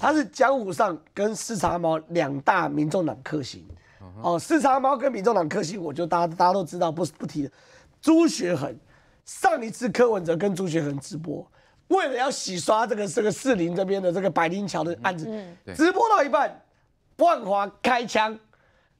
他是江湖上跟四叉猫两大民众党克星，哦，四叉猫跟民众党克星，我就大家大家都知道，不不提了。朱学恒上一次柯文哲跟朱学恒直播，为了要洗刷这个这个士林这边的这个白灵桥的案子，直播到一半，万华开枪，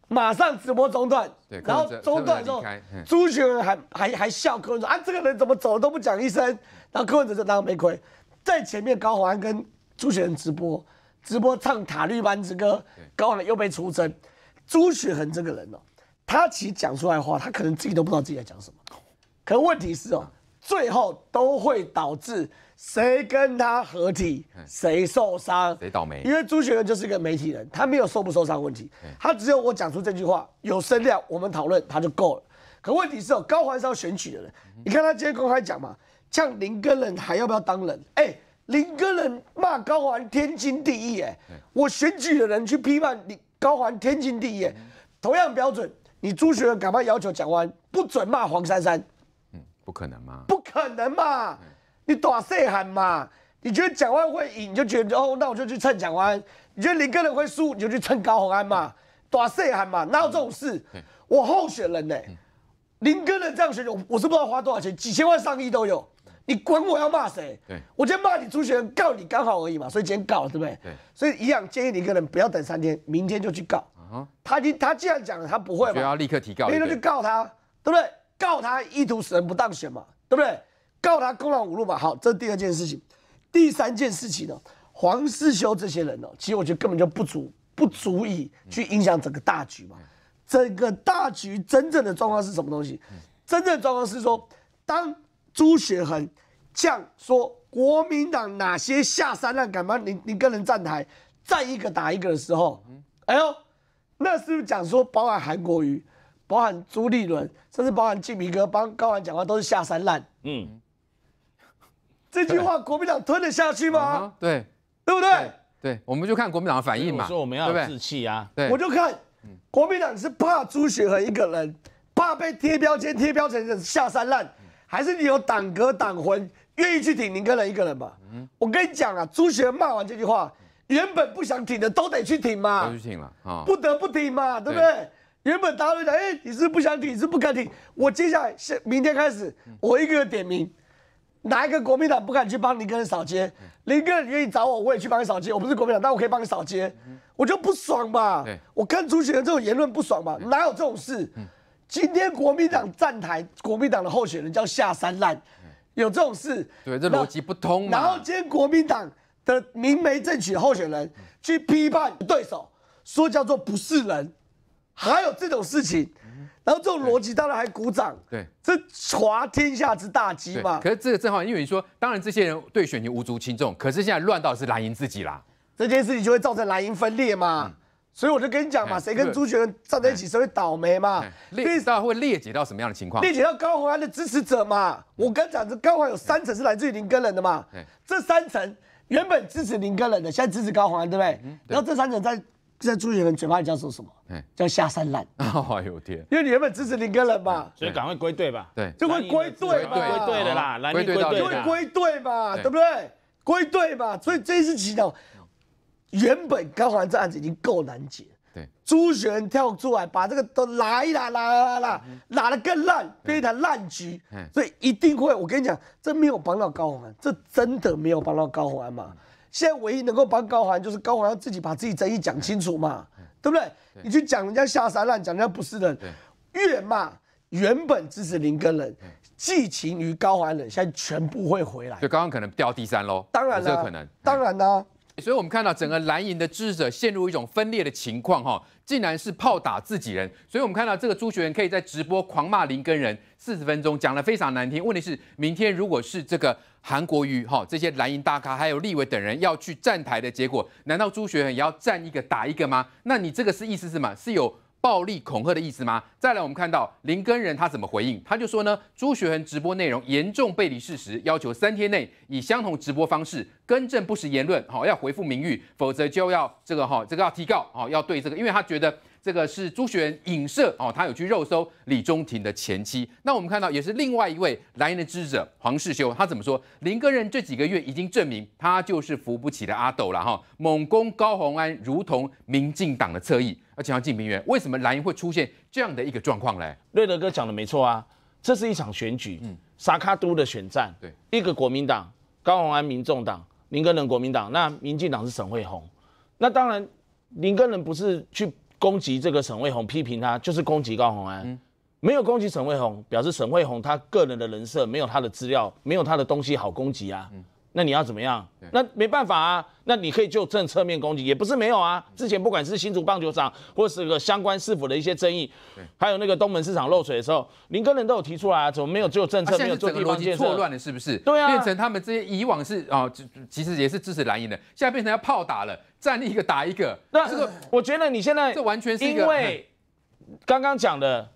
马上直播中断，然后中断之后，朱学恒还还还笑柯文哲，啊，这个人怎么走了都不讲一声，然后柯文哲就当没亏，在前面高宏安跟。朱雪恒直播，直播唱《塔律班之歌》，高喊又被出征。朱雪恒这个人哦，他其实讲出来话，他可能自己都不知道自己在讲什么。可问题是哦，最后都会导致谁跟他合体，谁受伤，谁倒霉。因为朱雪恒就是一个媒体人，他没有受不受伤问题，他只有我讲出这句话有声量，我们讨论他就够了。可问题是哦，高环是要选举的人，你看他今天公开讲嘛，像林根人还要不要当人？哎。林哥人骂高环天经地义哎，我选举的人去批判你高环天经地义，同样标准，你朱学仁干快要求蒋完不准骂黄珊珊？嗯，不可能吗？不可能嘛，你打谁喊嘛？你觉得蒋完会赢，你就觉得哦，那我就去蹭蒋完你觉得林哥人会输，你就去蹭高宏安嘛，打谁喊嘛？哪有这种事？我候选人呢。林哥人这样选举，我是不知道花多少钱，几千万、上亿都有。你管我要骂谁？我就天骂你，朱持告你刚好而已嘛，所以今天告，对不对？对。所以，一样建议你一个人不要等三天，明天就去告。他已经他既然讲了，他不会，对，要立刻提告，立刻去告他，对不对？告他意图使人不当选嘛，对不对？告他公然舞路嘛。好，这是第二件事情。第三件事情呢，黄世修这些人呢，其实我觉得根本就不足，不足以去影响整个大局嘛。整个大局真正的状况是什么东西？真正的状况是说，当。朱雪恒，像说国民党哪些下三滥敢帮你你跟人站台，站一个打一个的时候，哎呦，那是不是讲说包含韩国瑜，包含朱立伦，甚至包含晋明哥帮高兰讲话，都是下三滥？嗯，这句话国民党吞得下去吗？对，对不对？对，我们就看国民党的反应嘛。说我们要志气啊，我就看国民党是怕朱雪恒一个人，怕被贴标签，贴标签的下三滥。还是你有党格党魂，愿意去挺林根人一个人吧？嗯，我跟你讲啊，朱学骂完这句话，原本不想挺的都得去挺嘛，都去挺了啊，不得不挺嘛，对不对？原本大家讲，哎，你是不想挺，是不敢挺，我接下来是明天开始，我一个个点名，哪一个国民党不敢去帮林根的扫街？林根人愿意找我，我也去帮你扫街。我不是国民党，但我可以帮你扫街，我就不爽嘛。我看朱学这种言论不爽嘛，哪有这种事？今天国民党站台，国民党的候选人叫下三滥，有这种事，对，这逻辑不通。然后今天国民党的明媒正娶候选人去批判对手，说叫做不是人，还有这种事情，然后这种逻辑当然还鼓掌，对，这滑天下之大稽嘛。可是这个正好，因为你说，当然这些人对选举无足轻重，可是现在乱到是蓝营自己啦，这件事情就会造成蓝营分裂嘛。所以我就跟你讲嘛，谁跟朱学仁站在一起，谁会倒霉嘛？历史上会列解到什么样的情况？列解到高宏安的支持者嘛？我刚讲，这高宏有三层是来自于林根人的嘛？这三层原本支持林根人的，现在支持高宏安，对不对？然后这三层在在朱学仁嘴巴里叫做什么？叫下三滥。哎 呦天！因为你原本支持林根人嘛，所以赶快归队吧。对，就会归队。归队的啦。归队。就会归队嘛，对不对？归队嘛，所以这一次祈祷。原本高宏安这案子已经够难解，对，朱璇跳出来把这个都拉一拉拉拉拉拉，的得更烂，变成烂局，所以一定会，我跟你讲，这没有帮到高宏安，这真的没有帮到高宏安嘛？现在唯一能够帮高宏安就是高宏安自己把自己争议讲清楚嘛，对不对？你去讲人家下三滥，讲人家不是人，越骂原本支持林根人、寄情于高宏安人，现在全部会回来。就刚刚可能掉第三喽，当然了，这可能，当然啦。所以，我们看到整个蓝营的支持者陷入一种分裂的情况，哈，竟然是炮打自己人。所以，我们看到这个朱学仁可以在直播狂骂林根人四十分钟，讲得非常难听。问题是，明天如果是这个韩国瑜，哈，这些蓝营大咖还有立委等人要去站台的结果，难道朱学仁也要站一个打一个吗？那你这个是意思是么？是有？暴力恐吓的意思吗？再来，我们看到林根仁他怎么回应？他就说呢，朱学恒直播内容严重背离事实，要求三天内以相同直播方式更正不实言论，好，要回复名誉，否则就要这个哈，这个要提告，哈，要对这个，因为他觉得这个是朱学恒影射，哦，他有去肉搜李中庭的前妻。那我们看到也是另外一位蓝营的支持者黄世修，他怎么说？林根仁这几个月已经证明他就是扶不起的阿斗了，哈，猛攻高洪安如同民进党的侧翼。而且要进平原，为什么蓝营会出现这样的一个状况呢？瑞德哥讲的没错啊，这是一场选举，嗯，沙卡都的选战，对，一个国民党高鸿安、民众党、林根人、国民党，那民进党是沈惠红，那当然林根人不是去攻击这个沈惠红，批评他，就是攻击高鸿安，没有攻击沈惠红，表示沈惠红他个人的人设没有他的资料，没有他的东西好攻击啊。那你要怎么样？那没办法啊。那你可以就政策面攻击，也不是没有啊。之前不管是新竹棒球场，或是个相关市府的一些争议，还有那个东门市场漏水的时候，林根人都有提出来，怎么没有就政策，没有做地方建设？错乱了是不是？对啊，变成他们这些以往是啊，其实也是支持蓝营的，现在变成要炮打了，战力一个打一个。那这个，我觉得你现在这完全是因为刚刚讲的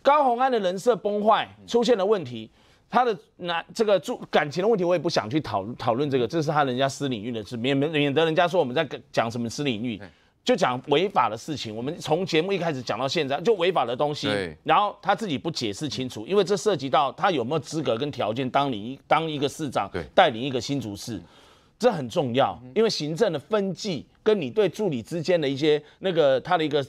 高红安的人设崩坏出现了问题。他的那这个住感情的问题，我也不想去讨讨论这个，这是他人家私领域的，事，免免免得人家说我们在讲什么私领域，就讲违法的事情。我们从节目一开始讲到现在，就违法的东西。然后他自己不解释清楚，因为这涉及到他有没有资格跟条件当你当一个市长，带领一个新竹市，这很重要，因为行政的分际跟你对助理之间的一些那个他的一个。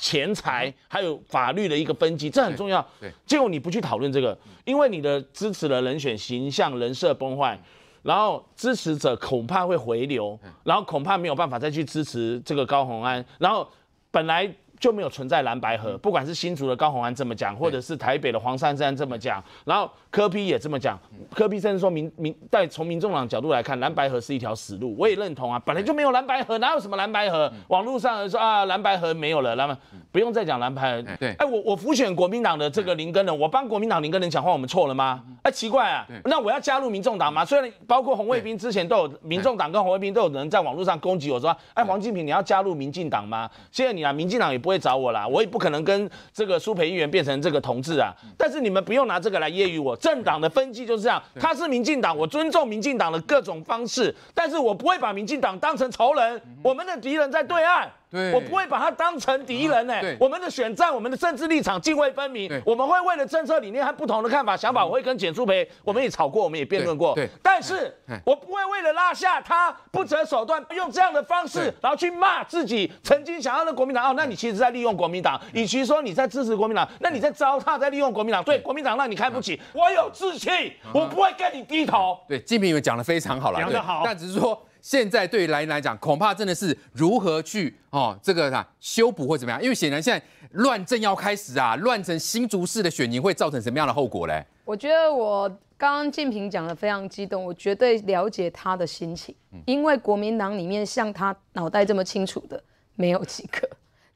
钱财还有法律的一个分级，这很重要。对，结果你不去讨论这个，因为你的支持的人选形象人设崩坏，然后支持者恐怕会回流，然后恐怕没有办法再去支持这个高洪安，然后本来。就没有存在蓝白河，不管是新竹的高鸿安这么讲，或者是台北的黄珊珊这么讲，然后柯批也这么讲，柯批甚至说民民在从民众党角度来看，蓝白河是一条死路，我也认同啊，本来就没有蓝白河，哪有什么蓝白河？网络上人说啊，蓝白河没有了，那么不用再讲蓝白河。对，哎，我我浮选国民党的这个林根人，我帮国民党林根人讲话，我们错了吗？哎，奇怪啊，那我要加入民众党吗？虽然包括红卫兵之前都有民众党跟红卫兵都有人在网络上攻击我说，哎，黄金平你要加入民进党吗？现在你啊，民进党也不会。会找我啦，我也不可能跟这个苏培议员变成这个同志啊。但是你们不用拿这个来揶揄我，政党的分歧就是这样。他是民进党，我尊重民进党的各种方式，但是我不会把民进党当成仇人。我们的敌人在对岸。我不会把他当成敌人呢。我们的选战，我们的政治立场泾渭分明。我们会为了政策理念和不同的看法、想法，我会跟简书培，我们也吵过，我们也辩论过。但是我不会为了拉下他不择手段，用这样的方式，然后去骂自己曾经想要的国民党。哦，那你其实在利用国民党，与其说你在支持国民党，那你在糟蹋、在利用国民党。对，国民党让你看不起。我有志气，我不会跟你低头。对，金平有讲的非常好了，讲得好。但只是说。现在对来人来讲，恐怕真的是如何去哦，这个啥修补或怎么样？因为显然现在乱政要开始啊，乱成新竹市的选情会造成什么样的后果嘞？我觉得我刚刚建平讲的非常激动，我绝对了解他的心情，因为国民党里面像他脑袋这么清楚的没有几个，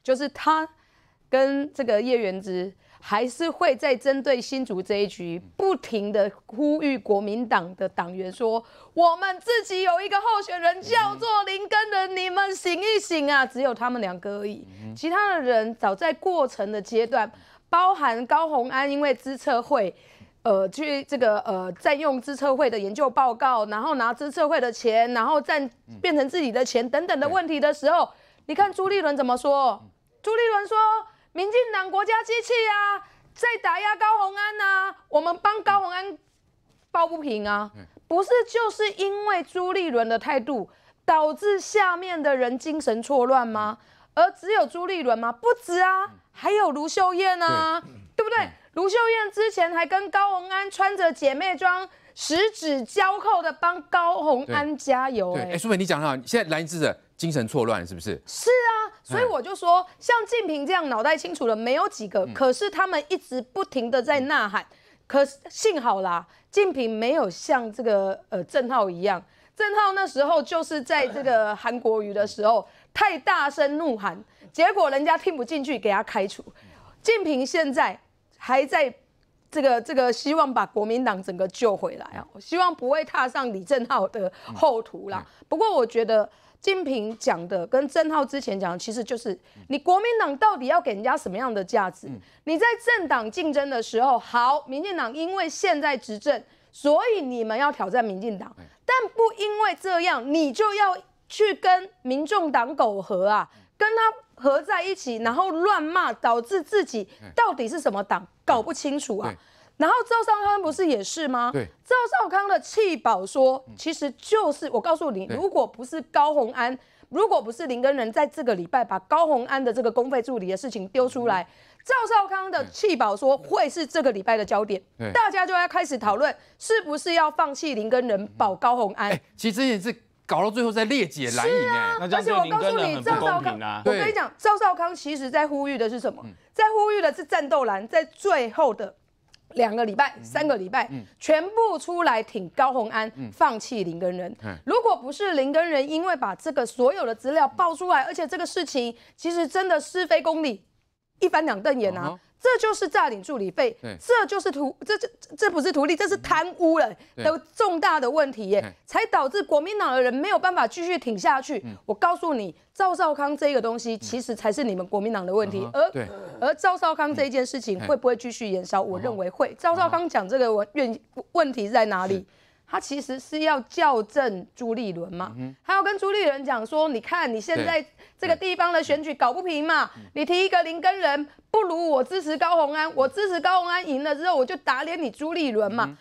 就是他跟这个叶原之。还是会在针对新竹这一局，不停的呼吁国民党的党员说，我们自己有一个候选人叫做林根仁，你们醒一醒啊，只有他们两个而已，其他的人早在过程的阶段，包含高红安因为资策会，呃，去这个呃占用资策会的研究报告，然后拿资策会的钱，然后占变成自己的钱等等的问题的时候，你看朱立伦怎么说？朱立伦说。民进党国家机器啊，在打压高宏安呐！我们帮高宏安抱不平啊！不是就是因为朱立伦的态度，导致下面的人精神错乱吗？而只有朱立伦吗？不止啊，还有卢秀燕啊，对不对？卢秀燕之前还跟高宏安穿着姐妹装，十指交扣的帮高宏安加油。对，哎，淑美，你讲哈，现在蓝营支持。精神错乱是不是？是啊，所以我就说，像静平这样脑袋清楚的没有几个，可是他们一直不停的在呐喊。可是幸好啦，静平没有像这个呃郑浩一样，郑浩那时候就是在这个韩国语的时候太大声怒喊，结果人家听不进去，给他开除。静平现在还在。这个这个希望把国民党整个救回来啊！我希望不会踏上李正浩的后途啦。不过我觉得，金平讲的跟正浩之前讲的，其实就是你国民党到底要给人家什么样的价值？你在政党竞争的时候，好，民进党因为现在执政，所以你们要挑战民进党，但不因为这样，你就要去跟民众党苟合啊，跟他。合在一起，然后乱骂，导致自己到底是什么党搞不清楚啊！然后赵少康不是也是吗？赵少康的弃保说，其实就是我告诉你，如果不是高宏安，如果不是林根仁在这个礼拜把高宏安的这个公费助理的事情丢出来，赵少康的弃保说会是这个礼拜的焦点，大家就要开始讨论是不是要放弃林根仁保高宏安。其实也是。搞到最后再列解蓝营，而且我告诉你，赵少康，我跟你讲，赵少康其实在呼吁的是什么？在呼吁的是战斗蓝，在最后的两个礼拜、三个礼拜，全部出来挺高虹安，放弃林根人。如果不是林根人因为把这个所有的资料爆出来，而且这个事情其实真的是非公理。一翻两瞪眼啊，这就是诈领助理费，这就是图，这这这不是图利，这是贪污了的重大的问题耶，才导致国民党的人没有办法继续挺下去。我告诉你，赵少康这个东西，其实才是你们国民党的问题。而而赵少康这件事情会不会继续延烧？我认为会。赵少康讲这个问问题在哪里？他其实是要校正朱立伦嘛，他要跟朱立伦讲说，你看你现在这个地方的选举搞不平嘛，你提一个林根仁，不如我支持高宏安，我支持高宏安赢了之后，我就打脸你朱立伦嘛。